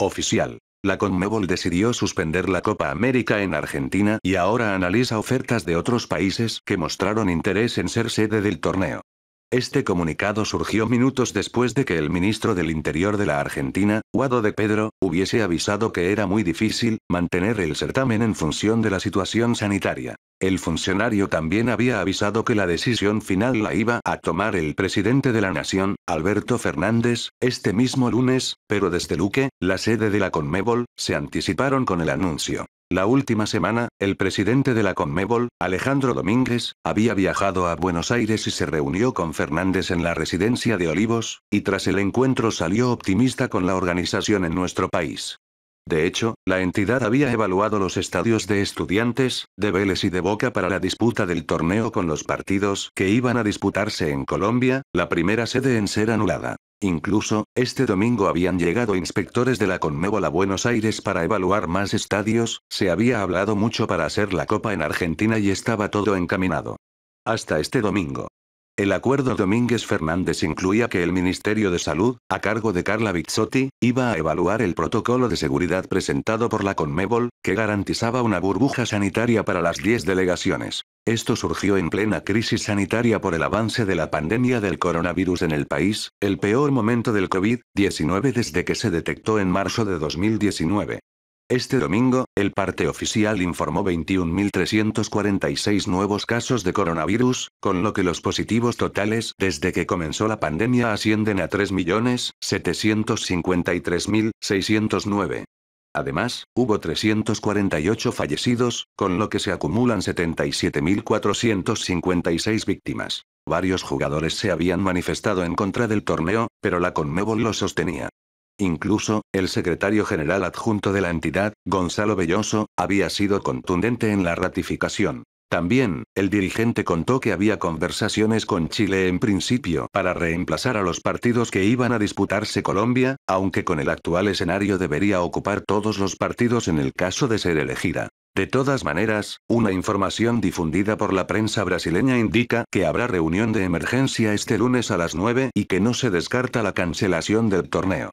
Oficial. La Conmebol decidió suspender la Copa América en Argentina y ahora analiza ofertas de otros países que mostraron interés en ser sede del torneo. Este comunicado surgió minutos después de que el ministro del Interior de la Argentina, Guado de Pedro, hubiese avisado que era muy difícil mantener el certamen en función de la situación sanitaria. El funcionario también había avisado que la decisión final la iba a tomar el presidente de la nación, Alberto Fernández, este mismo lunes, pero desde Luque, la sede de la Conmebol, se anticiparon con el anuncio. La última semana, el presidente de la Conmebol, Alejandro Domínguez, había viajado a Buenos Aires y se reunió con Fernández en la residencia de Olivos, y tras el encuentro salió optimista con la organización en nuestro país. De hecho, la entidad había evaluado los estadios de estudiantes, de Vélez y de Boca para la disputa del torneo con los partidos que iban a disputarse en Colombia, la primera sede en ser anulada. Incluso, este domingo habían llegado inspectores de la Conmebol a Buenos Aires para evaluar más estadios, se había hablado mucho para hacer la Copa en Argentina y estaba todo encaminado. Hasta este domingo. El acuerdo Domínguez Fernández incluía que el Ministerio de Salud, a cargo de Carla Bizzotti, iba a evaluar el protocolo de seguridad presentado por la Conmebol, que garantizaba una burbuja sanitaria para las 10 delegaciones. Esto surgió en plena crisis sanitaria por el avance de la pandemia del coronavirus en el país, el peor momento del COVID-19 desde que se detectó en marzo de 2019. Este domingo, el parte oficial informó 21.346 nuevos casos de coronavirus, con lo que los positivos totales desde que comenzó la pandemia ascienden a 3.753.609. Además, hubo 348 fallecidos, con lo que se acumulan 77.456 víctimas. Varios jugadores se habían manifestado en contra del torneo, pero la Conmebol lo sostenía. Incluso, el secretario general adjunto de la entidad, Gonzalo Belloso, había sido contundente en la ratificación. También, el dirigente contó que había conversaciones con Chile en principio para reemplazar a los partidos que iban a disputarse Colombia, aunque con el actual escenario debería ocupar todos los partidos en el caso de ser elegida. De todas maneras, una información difundida por la prensa brasileña indica que habrá reunión de emergencia este lunes a las 9 y que no se descarta la cancelación del torneo.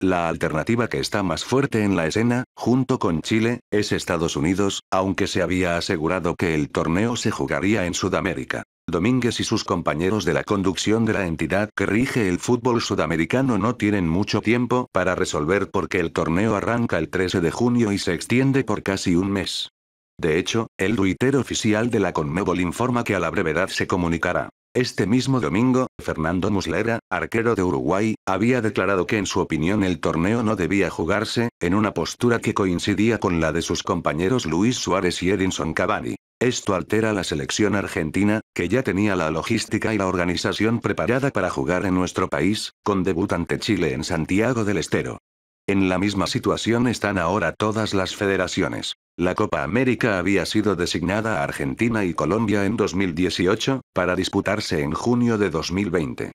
La alternativa que está más fuerte en la escena, junto con Chile, es Estados Unidos, aunque se había asegurado que el torneo se jugaría en Sudamérica. Domínguez y sus compañeros de la conducción de la entidad que rige el fútbol sudamericano no tienen mucho tiempo para resolver porque el torneo arranca el 13 de junio y se extiende por casi un mes. De hecho, el Twitter oficial de la Conmebol informa que a la brevedad se comunicará este mismo domingo, Fernando Muslera, arquero de Uruguay, había declarado que en su opinión el torneo no debía jugarse, en una postura que coincidía con la de sus compañeros Luis Suárez y Edinson Cavani. Esto altera la selección argentina, que ya tenía la logística y la organización preparada para jugar en nuestro país, con debut ante Chile en Santiago del Estero. En la misma situación están ahora todas las federaciones. La Copa América había sido designada a Argentina y Colombia en 2018, para disputarse en junio de 2020.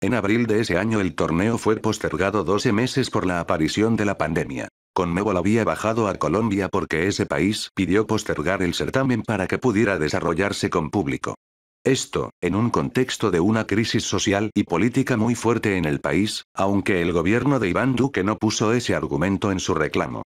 En abril de ese año el torneo fue postergado 12 meses por la aparición de la pandemia. Conmebol había bajado a Colombia porque ese país pidió postergar el certamen para que pudiera desarrollarse con público. Esto, en un contexto de una crisis social y política muy fuerte en el país, aunque el gobierno de Iván Duque no puso ese argumento en su reclamo.